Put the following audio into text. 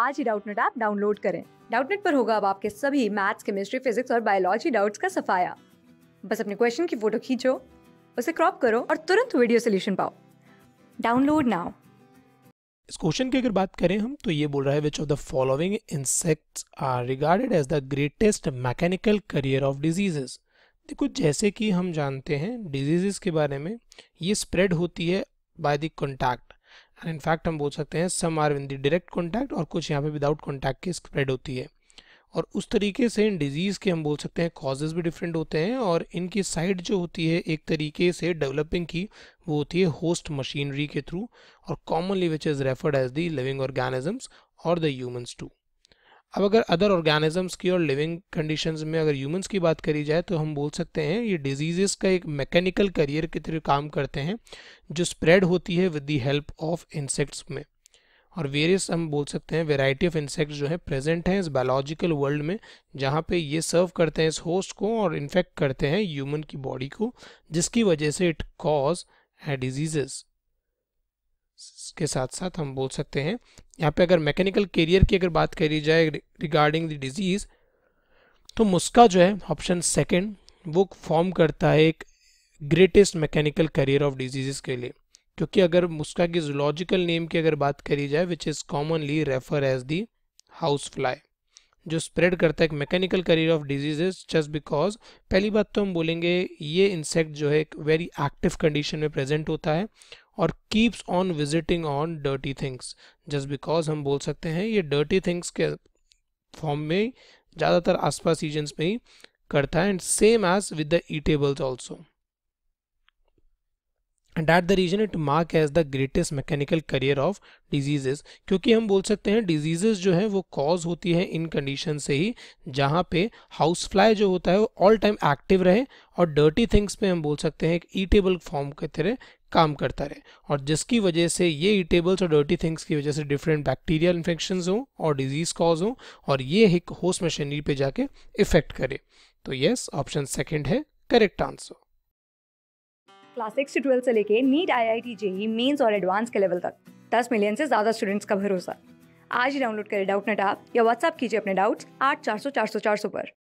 आज ही Doubtnut app download करें डाउटनेट पर होगा अब आपके सभी मैथ्स केमिस्ट्री फिजिक्स और बायोलॉजी डाउट्स का सफाया बस अपने क्वेश्चन की फोटो खींचो उसे क्रॉप करो और तुरंत वीडियो सोल्यूशन पाओ डाउनलोड नाउ इस क्वेश्चन की अगर बात करें हम तो ये बोल रहा है which of the following insects are regarded as the greatest mechanical carrier of diseases देखो जैसे कि हम जानते हैं डिजीजेस के बारे में ये स्प्रेड होती है by the contact and in fact हम बोल सकते हैं some are in the direct contact और कुछ यहाँ पे विदाउट कॉन्टैक्ट की स्प्रेड होती है और उस तरीके से इन डिजीज़ के हम बोल सकते हैं कॉजेज़ भी डिफरेंट होते हैं और इनकी साइड जो होती है एक तरीके से डेवलपिंग की वो होती है होस्ट मशीनरी के थ्रू और commonly which is referred as the living organisms और द ह्यूमन्स टू अब अगर अदर ऑर्गेनिजम्स की और लिविंग कंडीशंस में अगर ह्यूमंस की बात करी जाए तो हम बोल सकते हैं ये डिजीजेस का एक मैकेनिकल करियर की तरह काम करते हैं जो स्प्रेड होती है with the help of insects में और वेरियस हम बोल सकते हैं वेराइटी ऑफ इंसेक्ट्स जो है प्रेजेंट हैं इस बायोलॉजिकल वर्ल्ड में जहाँ पे ये सर्व करते हैं इस होस्ट को और इन्फेक्ट करते हैं ह्यूमन की बॉडी को जिसकी वजह से इट कॉज है डिजीजेस के साथ साथ हम बोल सकते हैं यहाँ पे अगर मैकेनिकल कैरियर की अगर बात करी जाए रिगार्डिंग द डिजीज़ तो मुस्का जो है ऑप्शन सेकेंड वो फॉर्म करता है एक greatest mechanical carrier of disease के लिए क्योंकि अगर मुस्का की जोलॉजिकल नेम की अगर बात करी जाए which is commonly refer as the house fly जो स्प्रेड करता है एक mechanical carrier of diseases just because पहली बात तो हम बोलेंगे ये इंसेक्ट जो है एक वेरी एक्टिव कंडीशन में प्रेजेंट होता है और keeps on visiting on dirty things just because हम बोल सकते हैं ये डर्टी थिंग्स के फॉर्म में ज़्यादातर आसपास सीजन्स में ही करता है and same as with the eatables also and at the reason it mark as the greatest mechanical carrier of diseases क्योंकि हम बोल सकते हैं डिजीजेस जो है वो कॉज होती है इन कंडीशन से ही जहाँ पे हाउस फ्लाई जो होता है वो ऑल टाइम एक्टिव रहे और डर्टी थिंग्स पे हम बोल सकते हैं एक ईटेबल फॉर्म के तरह काम करता रहे और जिसकी वजह से ये ईटेबल्स और डर्टी थिंग्स की वजह से डिफरेंट बैक्टीरियल इन्फेक्शन हों और डिजीज कॉज हों और ये एक होस्ट मशीनरी पे जाके इफेक्ट करे तो यस ऑप्शन सेकेंड है करेक्ट आंसर क्लास सिक्स से ट्वेल्थ से लेके NEET I I T JEE mains और एडवांस के लेवल तक दस मिलियन से ज़्यादा स्टूडेंट्स का भरोसा आज ही डाउनलोड करें डाउट नेट या व्हाट्सअप कीजिए अपने डाउट्स आठ चार सौ चार सौ चार सौ पर